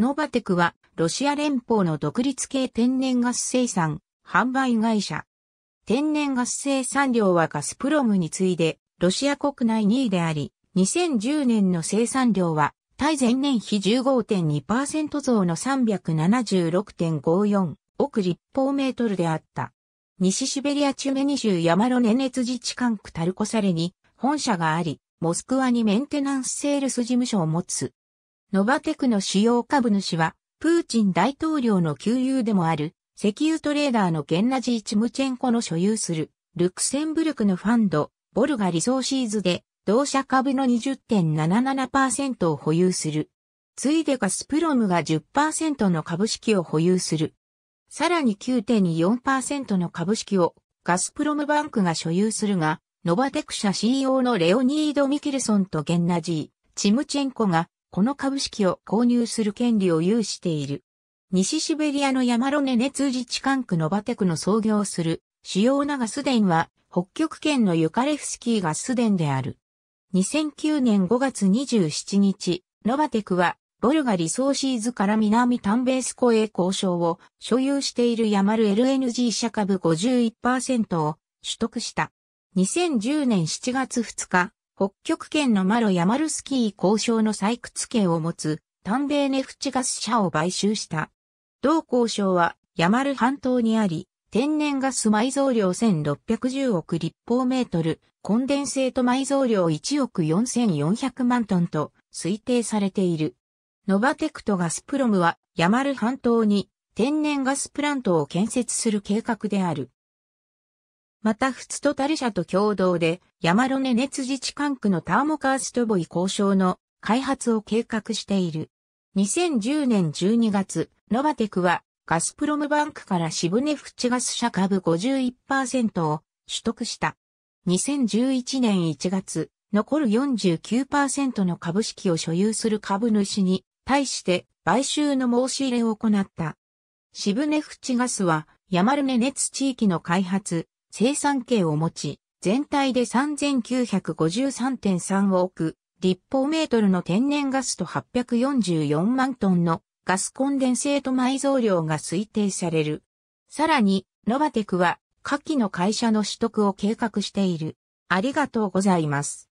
ノバテクは、ロシア連邦の独立系天然ガス生産、販売会社。天然ガス生産量はガスプロムに次いで、ロシア国内2位であり、2010年の生産量は、対前年比15.2%増の376.54億立方メートルであった。西シベリアチュメニ州山ロ年ネ自治管区タルコサレに本社があり、モスクワにメンテナンスセールス事務所を持つ。ノバテクの主要株主は、プーチン大統領の旧友でもある、石油トレーダーのゲンナジー・チムチェンコの所有する、ルクセンブルクのファンド、ボルガリソーシーズで、同社株の20.77%を保有する。ついでガスプロムが10%の株式を保有する。さらに9.24%の株式をガスプロムバンクが所有するが、ノバテク社 CEO のレオニード・ミキルソンとゲンナジー、チムチェンコがこの株式を購入する権利を有している。西シベリアの山ロネネ通自治管区ノバテクの創業する主要なガス田は北極圏のユカレフスキーガス田である。2009年5月27日、ノバテクはボルガリソーシーズから南タンベース湖へ交渉を所有しているヤマル LNG 社株51%を取得した。2010年7月2日、北極圏のマロ・ヤマルスキー交渉の採掘権を持つ、丹米ネフチガス社を買収した。同交渉は、ヤマル半島にあり、天然ガス埋蔵量1610億立方メートル、コンデンセート埋蔵量1億4400万トンと推定されている。ノバテクトガスプロムは、ヤマル半島に天然ガスプラントを建設する計画である。また、フツトタル社と共同で、山ロネ熱自治管区のターモカーストボイ交渉の開発を計画している。2010年12月、ノバテクは、ガスプロムバンクからシブネフチガス社株51%を取得した。2011年1月、残る49%の株式を所有する株主に対して買収の申し入れを行った。シブネフチガスは、ヤマルネ熱地域の開発、生産権を持ち、全体で3953.3億立方メートルの天然ガスと844万トンのガスコンデンセート埋蔵量が推定される。さらに、ノバテクは、下記の会社の取得を計画している。ありがとうございます。